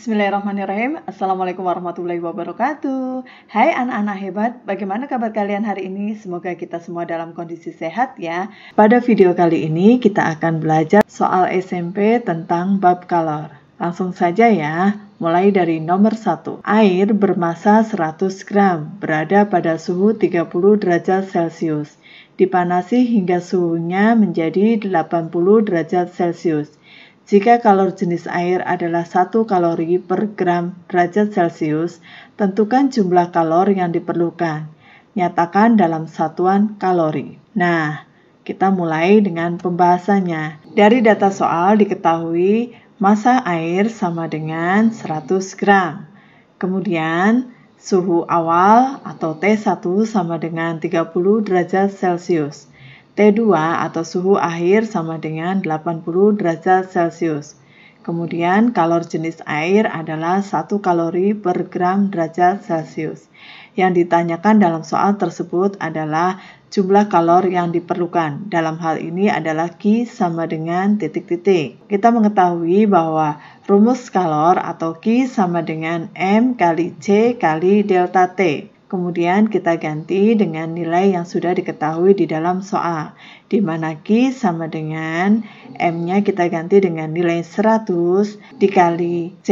Bismillahirrahmanirrahim. Assalamualaikum warahmatullahi wabarakatuh. Hai anak-anak hebat, bagaimana kabar kalian hari ini? Semoga kita semua dalam kondisi sehat ya. Pada video kali ini kita akan belajar soal SMP tentang bab kalor. Langsung saja ya, mulai dari nomor 1. Air bermassa 100 gram berada pada suhu 30 derajat Celcius. Dipanasi hingga suhunya menjadi 80 derajat Celcius. Jika kalor jenis air adalah 1 kalori per gram derajat Celcius, tentukan jumlah kalor yang diperlukan. Nyatakan dalam satuan kalori. Nah, kita mulai dengan pembahasannya. Dari data soal diketahui massa air sama dengan 100 gram. Kemudian, suhu awal atau T1 sama dengan 30 derajat Celcius. T2 atau suhu akhir sama dengan 80 derajat Celcius. Kemudian kalor jenis air adalah 1 kalori per gram derajat Celcius. Yang ditanyakan dalam soal tersebut adalah jumlah kalor yang diperlukan. Dalam hal ini adalah Q sama dengan titik-titik. Kita mengetahui bahwa rumus kalor atau Q sama dengan M kali C kali delta T. Kemudian kita ganti dengan nilai yang sudah diketahui di dalam soal, di mana Q sama dengan M-nya kita ganti dengan nilai 100 dikali C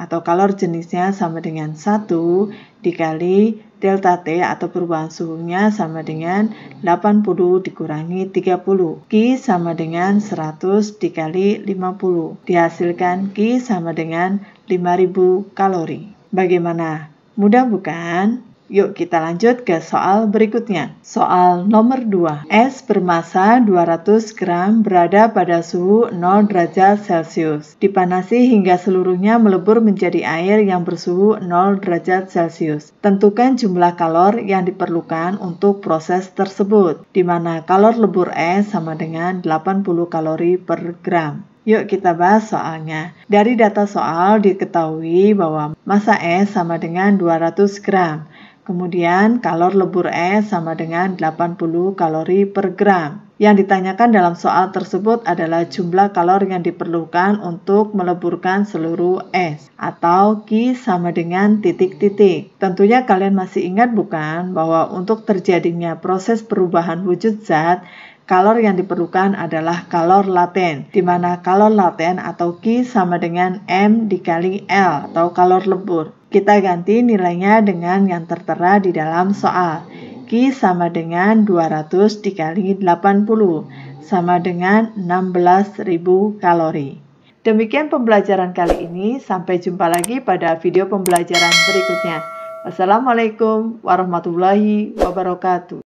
atau kalor jenisnya sama dengan 1 dikali delta T atau perubahan suhunya sama dengan 80 dikurangi 30. Q sama dengan 100 dikali 50. Dihasilkan Q sama dengan 5000 kalori. Bagaimana? Mudah bukan? Yuk kita lanjut ke soal berikutnya. Soal nomor 2. Es bermasa 200 gram berada pada suhu 0 derajat Celcius. Dipanasi hingga seluruhnya melebur menjadi air yang bersuhu 0 derajat Celcius. Tentukan jumlah kalor yang diperlukan untuk proses tersebut, di mana kalor lebur es sama dengan 80 kalori per gram. Yuk kita bahas soalnya. Dari data soal diketahui bahwa massa es sama dengan 200 gram Kemudian kalor lebur es sama dengan 80 kalori per gram. Yang ditanyakan dalam soal tersebut adalah jumlah kalor yang diperlukan untuk meleburkan seluruh es atau Q sama dengan titik-titik. Tentunya kalian masih ingat bukan bahwa untuk terjadinya proses perubahan wujud zat kalor yang diperlukan adalah kalor laten, di mana kalor laten atau Q sama dengan M dikali L atau kalor lebur. Kita ganti nilainya dengan yang tertera di dalam soal. Q sama dengan 200 dikali 80 sama dengan 16.000 kalori. Demikian pembelajaran kali ini. Sampai jumpa lagi pada video pembelajaran berikutnya. Assalamualaikum warahmatullahi wabarakatuh.